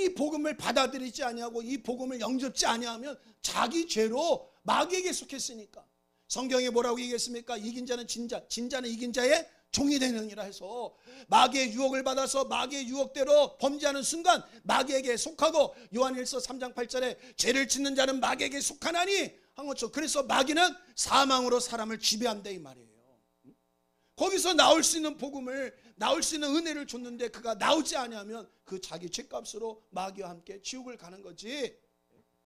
이 복음을 받아들이지 아니하고 이 복음을 영접지 아니하면 자기 죄로 마귀에게 속했으니까 성경에 뭐라고 얘기했습니까? 이긴 자는 진자, 진자는 이긴 자의 종이 되느니라 해서 마귀의 유혹을 받아서 마귀의 유혹대로 범죄하는 순간 마귀에게 속하고 요한일서 3장 8절에 죄를 짓는 자는 마귀에게 속하나니 한 것처럼 그래서 마귀는 사망으로 사람을 지배한다 이 말이에요. 거기서 나올 수 있는 복음을 나올 수 있는 은혜를 줬는데 그가 나오지 않으면그 자기 죄값으로 마귀와 함께 지옥을 가는 거지.